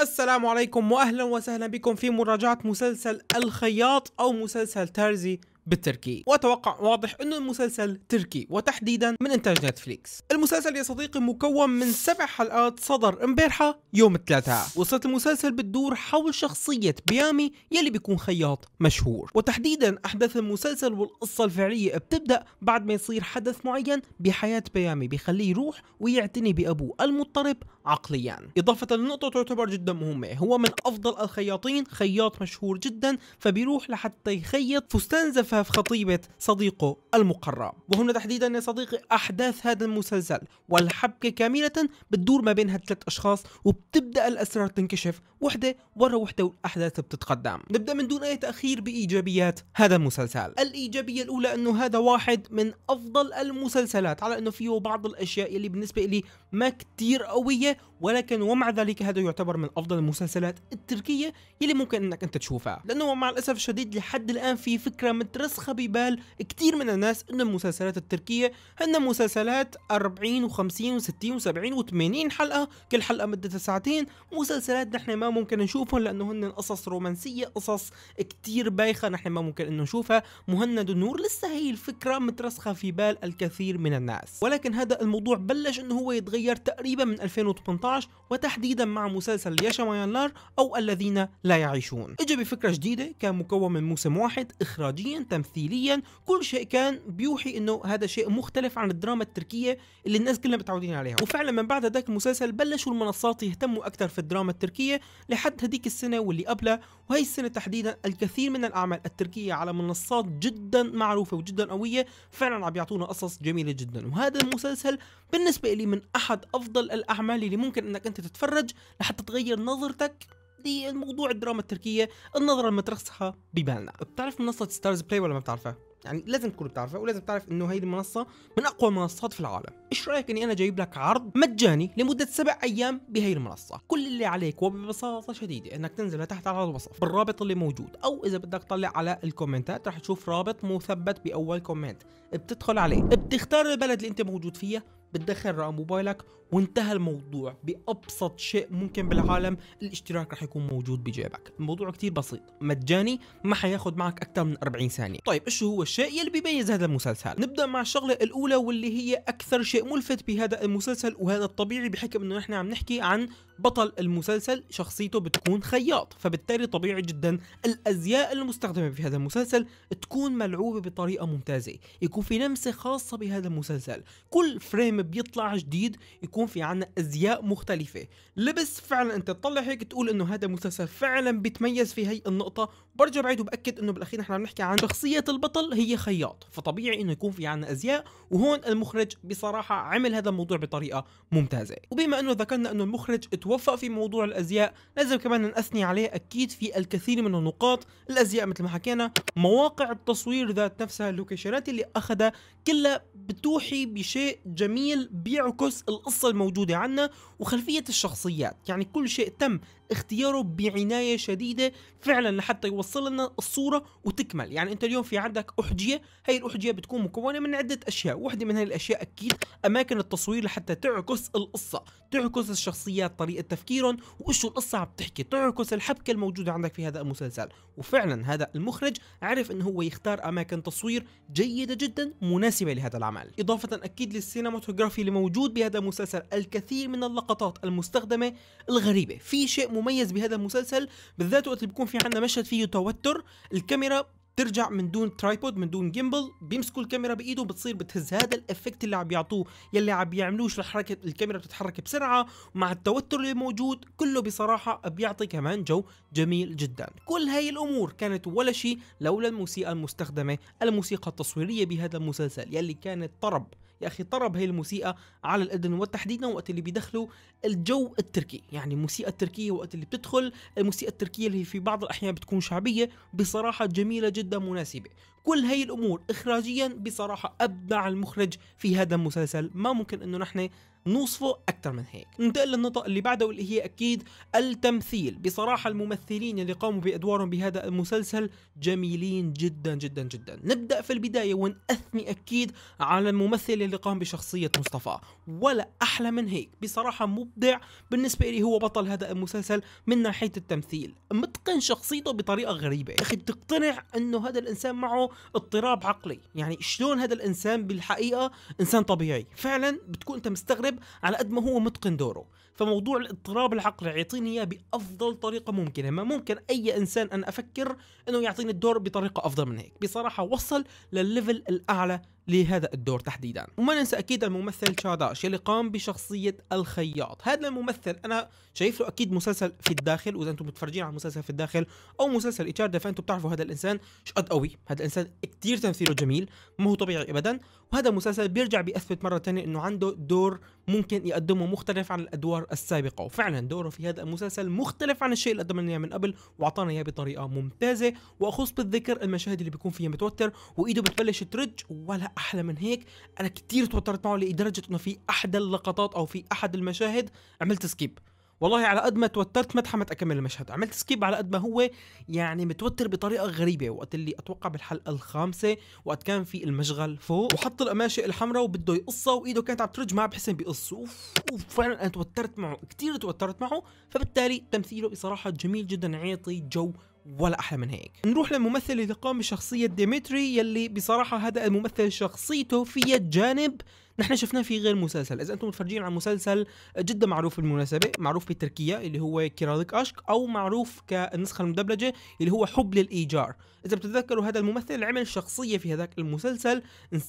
السلام عليكم واهلا وسهلا بكم في مراجعة مسلسل الخياط او مسلسل تارزي بالتركي وأتوقع واضح أنه المسلسل تركي وتحديدا من إنتاج نتفليكس المسلسل يا صديقي مكون من سبع حلقات صدر امبارحة يوم الثلاثاء وصلت المسلسل بتدور حول شخصية بيامي يلي بيكون خياط مشهور وتحديدا أحداث المسلسل والقصة الفعلية بتبدأ بعد ما يصير حدث معين بحياة بيامي بيخليه يروح ويعتني بأبوه المضطرب عقليا إضافة لنقطة تعتبر جدا مهمة هو من أفضل الخياطين خياط مشهور جدا فبيروح لحتى يخيط فستان زفاف جفاف خطيبة صديقه المقرب وهنا تحديدا يا صديقي أحداث هذا المسلسل والحبكة كاملة بتدور ما بين هالثلاث أشخاص وبتبدأ الأسرار تنكشف وحدة ورا وحدة والأحداث بتتقدم نبدأ من دون أي تأخير بإيجابيات هذا المسلسل الإيجابية الأولى أنه هذا واحد من أفضل المسلسلات على أنه فيه بعض الأشياء اللي بالنسبة لي ما كتير قوية ولكن ومع ذلك هذا يعتبر من أفضل المسلسلات التركية يلي ممكن أنك أنت تشوفها لأنه مع الأسف الشديد لحد الآن في فكرة مترددة رسخة ببال كتير من الناس أن المسلسلات التركية هن مسلسلات 40 و50 و60 و70 و80 حلقة كل حلقة مدتها ساعتين مسلسلات نحن ما ممكن نشوفهم لأنه هن قصص رومانسية قصص كتير بايخة نحن ما ممكن أنه نشوفها مهند النور لسه هي الفكرة مترسخة في بال الكثير من الناس ولكن هذا الموضوع بلش أنه هو يتغير تقريبا من 2018 وتحديدا مع مسلسل ياشمايانلار أو الذين لا يعيشون اجى بفكرة جديدة كان مكون من موسم واحد إخراجيا تمثيليا كل شيء كان بيوحي انه هذا شيء مختلف عن الدراما التركيه اللي الناس كلها متعودين عليها وفعلا من بعد هذاك المسلسل بلشوا المنصات يهتموا اكثر في الدراما التركيه لحد هذيك السنه واللي قبلها وهي السنه تحديدا الكثير من الاعمال التركيه على منصات جدا معروفه وجدا قويه فعلا عم بيعطونا قصص جميله جدا وهذا المسلسل بالنسبه لي من احد افضل الاعمال اللي ممكن انك انت تتفرج لحتى تغير نظرتك للموضوع الدراما التركيه النظره المترسخه ببالنا بتعرف منصه ستارز بلاي ولا ما بتعرفها يعني لازم تكون بتعرفها ولازم تعرف انه هاي المنصه من اقوى المنصات في العالم ايش رايك اني انا جايب لك عرض مجاني لمده سبع ايام بهي المنصه كل اللي عليك وببساطه شديده انك تنزل لتحت على الوصف بالرابط اللي موجود او اذا بدك تطلع على الكومنتات راح تشوف رابط مثبت باول كومنت بتدخل عليه بتختار البلد اللي انت موجود فيها بتدخل رقم موبايلك وانتهى الموضوع بأبسط شيء ممكن بالعالم الاشتراك رح يكون موجود بجيبك الموضوع كتير بسيط مجاني ما حياخد معك أكثر من 40 ثانية طيب إيش هو الشيء يلي بيميز هذا المسلسل نبدأ مع الشغلة الأولى واللي هي أكثر شيء ملفت بهذا المسلسل وهذا الطبيعي بحكم إنه نحن عم نحكي عن بطل المسلسل شخصيته بتكون خياط فبالتالي طبيعي جدا الأزياء المستخدمة في هذا المسلسل تكون ملعوبة بطريقة ممتازة يكون في لمسة خاصة بهذا المسلسل كل فريم بيطلع جديد يكون يكون في عنا ازياء مختلفه لبس فعلا انت تطلع هيك تقول انه هذا مسلسل فعلا بيتميز في هي النقطه برجع بعيد وباكد انه بالاخير نحن عم نحكي عن شخصيه البطل هي خياط فطبيعي انه يكون في عنا ازياء وهون المخرج بصراحه عمل هذا الموضوع بطريقه ممتازه وبما انه ذكرنا انه المخرج توفق في موضوع الازياء لازم كمان نثني عليه اكيد في الكثير من النقاط الازياء مثل ما حكينا مواقع التصوير ذات نفسها اللوكيشنات اللي اخذها كلها بتوحي بشيء جميل بيعكس القصه الموجودة عنا وخلفية الشخصيات يعني كل شيء تم اختياره بعنايه شديده فعلا لحتى يوصل لنا الصوره وتكمل يعني انت اليوم في عندك احجيه هي الاحجيه بتكون مكونه من عده اشياء واحده من هاي الاشياء اكيد اماكن التصوير لحتى تعكس القصه تعكس الشخصيات طريقه تفكيرهم وشو القصه عم تحكي تعكس الحبكه الموجوده عندك في هذا المسلسل وفعلا هذا المخرج عرف انه هو يختار اماكن تصوير جيده جدا مناسبه لهذا العمل اضافه اكيد للسينماتوغرافي اللي موجود بهذا المسلسل الكثير من اللقطات المستخدمه الغريبه في شيء مميز بهذا المسلسل بالذات وقت اللي بيكون في عندنا مشهد فيه توتر الكاميرا بترجع من دون ترايبود من دون جيمبل بيمسكوا الكاميرا بايده بتصير بتهز هذا الافكت اللي عم يعطوه يلي عم بيعملوش لحركه الكاميرا بتتحرك بسرعه مع التوتر اللي موجود كله بصراحه بيعطي كمان جو جميل جدا كل هاي الامور كانت ولا شيء لولا الموسيقى المستخدمه الموسيقى التصويريه بهذا المسلسل يلي كانت طرب يا اخي طرب هي الموسيقى على الاذن وتحديدا وقت اللي بيدخلوا الجو التركي يعني الموسيقى التركيه وقت اللي بتدخل الموسيقى التركيه اللي في بعض الاحيان بتكون شعبيه بصراحه جميله جدا مناسبه كل هي الامور اخراجيا بصراحه ابدع المخرج في هذا المسلسل ما ممكن انه نحن نوصفه أكثر من هيك ننتقل للنقطه اللي بعده واللي هي أكيد التمثيل بصراحة الممثلين اللي قاموا بأدوارهم بهذا المسلسل جميلين جدا جدا جدا نبدأ في البداية ونأثني أكيد على الممثل اللي قام بشخصية مصطفى ولا أحلى من هيك بصراحة مبدع بالنسبة لي هو بطل هذا المسلسل من ناحية التمثيل متقن شخصيته بطريقة غريبة أخي بتقتنع أنه هذا الإنسان معه اضطراب عقلي يعني شلون هذا الانسان بالحقيقه انسان طبيعي فعلا بتكون انت مستغرب على قد ما هو متقن دوره فموضوع الاضطراب العقلي يعطيني اياه بافضل طريقه ممكنه ما ممكن اي انسان انا افكر انه يعطيني الدور بطريقه افضل من هيك بصراحه وصل للليفل الاعلى لهذا الدور تحديدا وما ننسى اكيد الممثل شاداش اللي قام بشخصيه الخياط هذا الممثل انا شايف له اكيد مسلسل في الداخل واذا انتم متفرجين على مسلسل في الداخل او مسلسل اتشاردا فانتم بتعرفوا هذا الانسان شقد قوي هذا الانسان مسلسل كتير تمثيله جميل ما هو طبيعي ابدا وهذا المسلسل بيرجع بيثبت مره تانية انه عنده دور ممكن يقدمه مختلف عن الادوار السابقه وفعلا دوره في هذا المسلسل مختلف عن الشيء اللي قدمنا اياه من قبل واعطانا اياه بطريقه ممتازه واخص بالذكر المشاهد اللي بيكون فيها متوتر وايده بتبلش ترج ولا احلى من هيك انا كتير توترت معه لدرجه انه في احد اللقطات او في احد المشاهد عملت سكيب والله على قد ما توترت ما تحمت اكمل المشهد عملت سكيب على قد ما هو يعني متوتر بطريقه غريبه وقت اللي اتوقع بالحلقه الخامسه وقت كان في المشغل فوق وحط القماشه الحمراء وبده يقصها وايده كانت عم ترج معه بحسن بيقص اوف اوف فعلا انا توترت معه كثير توترت معه فبالتالي تمثيله بصراحه جميل جدا عيطي جو ولا احلى من هيك نروح للممثل اللي قام بشخصيه ديمتري يلي بصراحه هذا الممثل شخصيته فيها جانب نحن شفناه في غير مسلسل اذا انتم متفرجين على مسلسل جدا معروف بالمناسبه معروف بتركيا اللي هو كيرالك اشك او معروف كالنسخه المدبلجه اللي هو حب للايجار اذا بتتذكروا هذا الممثل عمل شخصيه في هذاك المسلسل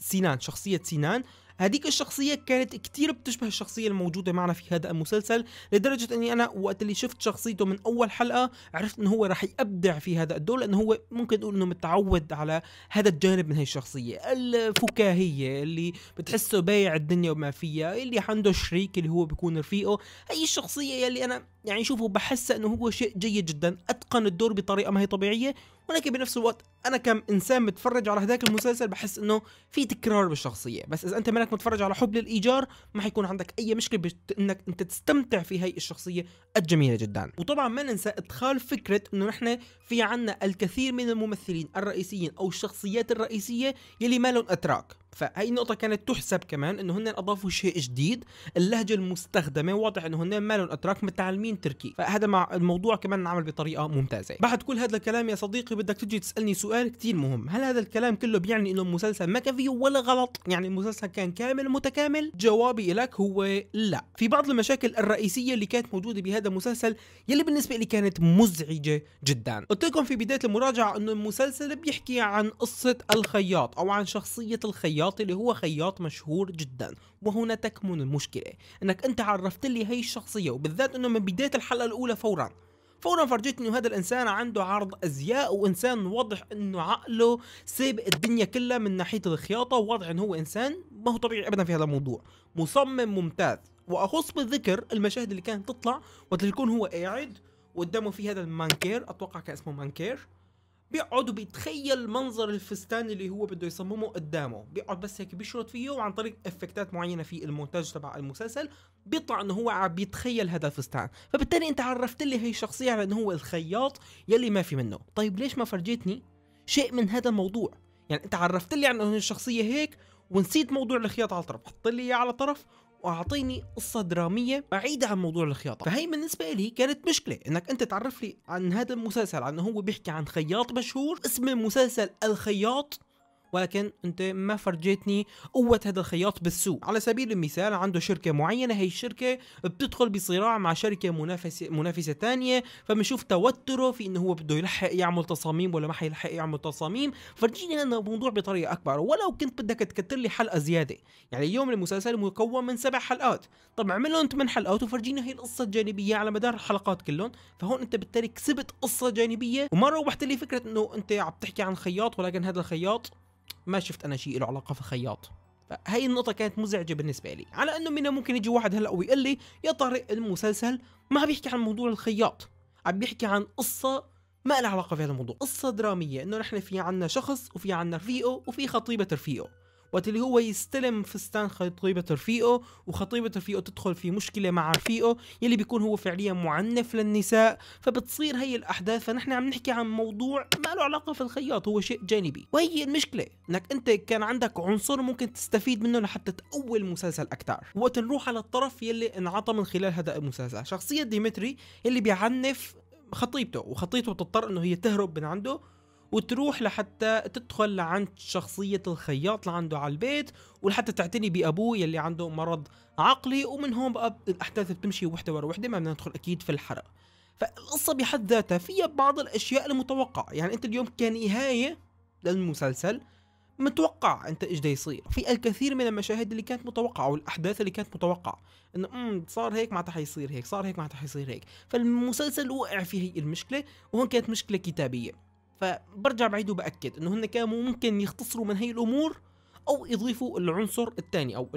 سينان شخصيه سينان هذيك الشخصية كانت كتير بتشبه الشخصية الموجودة معنا في هذا المسلسل لدرجة اني انا وقت اللي شفت شخصيته من اول حلقة عرفت انه هو راح يبدع في هذا الدور لانه هو ممكن نقول انه متعود على هذا الجانب من هاي الشخصية الفكاهية اللي بتحسه بايع الدنيا وما فيها اللي عنده شريك اللي هو بيكون رفيقه هي الشخصية يلي انا يعني شوفوا بحس انه هو شيء جيد جدا اتقن الدور بطريقه ما هي طبيعيه ولكن بنفس الوقت انا كم انسان متفرج على هذاك المسلسل بحس انه في تكرار بالشخصيه بس اذا انت مالك متفرج على حب للايجار ما حيكون عندك اي مشكله بت... انك انت تستمتع في هي الشخصيه الجميله جدا وطبعا ما ننسى ادخال فكره انه نحن في عنا الكثير من الممثلين الرئيسيين او الشخصيات الرئيسيه يلي ما لهم اتراك فهي النقطة كانت تحسب كمان انه هن اضافوا شيء جديد، اللهجة المستخدمة واضح انه هن مالهم اتراك متعلمين تركي، فهذا مع الموضوع كمان انعمل بطريقة ممتازة. بعد كل هذا الكلام يا صديقي بدك تجي تسألني سؤال كثير مهم، هل هذا الكلام كله بيعني انه المسلسل ما كان فيه ولا غلط؟ يعني المسلسل كان كامل متكامل؟ جوابي لك هو لا. في بعض المشاكل الرئيسية اللي كانت موجودة بهذا المسلسل يلي بالنسبة لي كانت مزعجة جدا. قلت لكم في بداية المراجعة انه المسلسل بيحكي عن قصة الخياط او عن شخصية الخياط الخياط اللي هو خياط مشهور جدا وهنا تكمن المشكلة انك انت عرفت لي هي الشخصية وبالذات انه من بداية الحلقة الاولى فورا فورا فرجيت انه هذا الانسان عنده عرض ازياء وانسان واضح انه عقله سابق الدنيا كلها من ناحيه الخياطه وواضح انه هو انسان ما هو طبيعي ابدا في هذا الموضوع مصمم ممتاز واخص بالذكر المشاهد اللي كانت تطلع وقت يكون هو قاعد قدامه في هذا المانكير اتوقع كان اسمه مانكير بيقعد وبيتخيل منظر الفستان اللي هو بده يصممه قدامه بيقعد بس هيك بيشرط فيه وعن طريق افكتات معينه في المونتاج تبع المسلسل بيطلع انه هو عم بيتخيل هذا الفستان فبالتالي انت عرفت لي هي الشخصيه على انه هو الخياط يلي ما في منه طيب ليش ما فرجيتني شيء من هذا الموضوع يعني انت عرفت لي عن انه الشخصيه هيك ونسيت موضوع الخياطه على طرف حط لي اياه على طرف واعطيني قصه دراميه بعيده عن موضوع الخياطه فهي بالنسبه لي كانت مشكله انك انت تعرف لي عن هذا المسلسل عن هو بيحكي عن خياط مشهور اسم المسلسل الخياط ولكن انت ما فرجيتني قوه هذا الخياط بالسوق على سبيل المثال عنده شركه معينه هي الشركه بتدخل بصراع مع شركه منافسه منافسه ثانيه فبنشوف توتره في انه هو بده يلحق يعمل تصاميم ولا ما حيلحق يعمل تصاميم فرجيني انا الموضوع بطريقه اكبر ولو كنت بدك تكتر لي حلقه زياده يعني اليوم المسلسل مكون من سبع حلقات طب اعمل لهم ثمان حلقات وفرجينا هي القصه الجانبيه على مدار الحلقات كلهم فهون انت بالتالي كسبت قصه جانبيه وما روحت لي فكره انه انت عم تحكي عن خياط ولكن هذا الخياط ما شفت انا شيء له علاقه في الخياط فهي النقطة كانت مزعجة بالنسبة لي، على انه من ممكن يجي واحد هلا ويقول لي يا طارق المسلسل ما عم يحكي عن موضوع الخياط، عم بيحكي عن قصة ما لها علاقة في هذا الموضوع، قصة درامية انه نحن في عنا شخص وفي عنا رفيقه وفي خطيبة رفيقه، وقت اللي هو يستلم فستان خطيبة رفيقه وخطيبة رفيقه تدخل في مشكلة مع رفيقه يلي بيكون هو فعليا معنف للنساء فبتصير هي الأحداث فنحن عم نحكي عن موضوع ما له علاقة في الخياط هو شيء جانبي وهي المشكلة انك انت كان عندك عنصر ممكن تستفيد منه لحتى تقوي المسلسل أكتر وقت نروح على الطرف يلي انعطى من خلال هذا المسلسل شخصية ديمتري يلي بيعنف خطيبته وخطيبته بتضطر انه هي تهرب من عنده وتروح لحتى تدخل لعند شخصية الخياط اللي عنده على البيت ولحتى تعتني بأبوه يلي عنده مرض عقلي ومن هون بقى الأحداث بتمشي وحدة ورا وحدة ما بدنا ندخل أكيد في الحرق فالقصة بحد ذاتها فيها بعض الأشياء المتوقعة يعني أنت اليوم كنهاية للمسلسل متوقع انت ايش بده يصير في الكثير من المشاهد اللي كانت متوقعه والاحداث اللي كانت متوقعه انه امم صار هيك معناتها حيصير هيك صار هيك معناتها حيصير هيك فالمسلسل وقع في هي المشكله وهون كانت مشكله كتابيه فبرجع بعيد وباكد انه هن كانوا ممكن يختصروا من هي الامور او يضيفوا العنصر الثاني او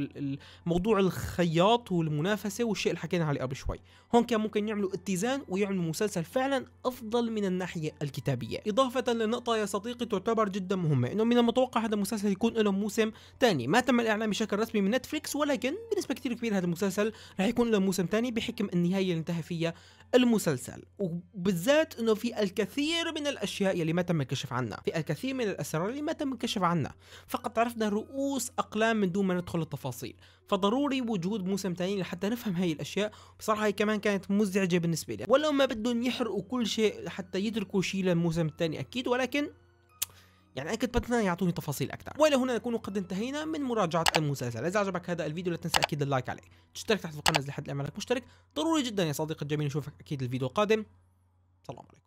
موضوع الخياط والمنافسه والشيء اللي حكينا عليه قبل شوي هون كان ممكن يعملوا اتزان ويعملوا مسلسل فعلا افضل من الناحيه الكتابيه اضافه لنقطه يا صديقي تعتبر جدا مهمه انه من المتوقع هذا المسلسل يكون له موسم ثاني ما تم الاعلان بشكل رسمي من نتفليكس ولكن بنسبه كثير كبيره هذا المسلسل راح يكون له موسم ثاني بحكم النهايه اللي انتهى فيها المسلسل وبالذات انه في الكثير من الاشياء اللي ما تم الكشف عنها في الكثير من الاسرار اللي ما تم الكشف عنها فقط عرفنا رؤوس اقلام من دون ما ندخل التفاصيل فضروري وجود موسم ثاني لحتى نفهم هاي الاشياء بصراحه هي كمان كانت مزعجه بالنسبه لي ولو ما بدهم يحرقوا كل شيء حتى يتركوا شيء للموسم الثاني اكيد ولكن يعني أنا بدنا يعطوني تفاصيل أكثر وإلى هنا نكون قد انتهينا من مراجعة المسلسل إذا عجبك هذا الفيديو لا تنسى أكيد اللايك عليه تشترك تحت القناة إذا حد مشترك ضروري جدا يا صديقي الجميل نشوفك أكيد الفيديو القادم سلام عليكم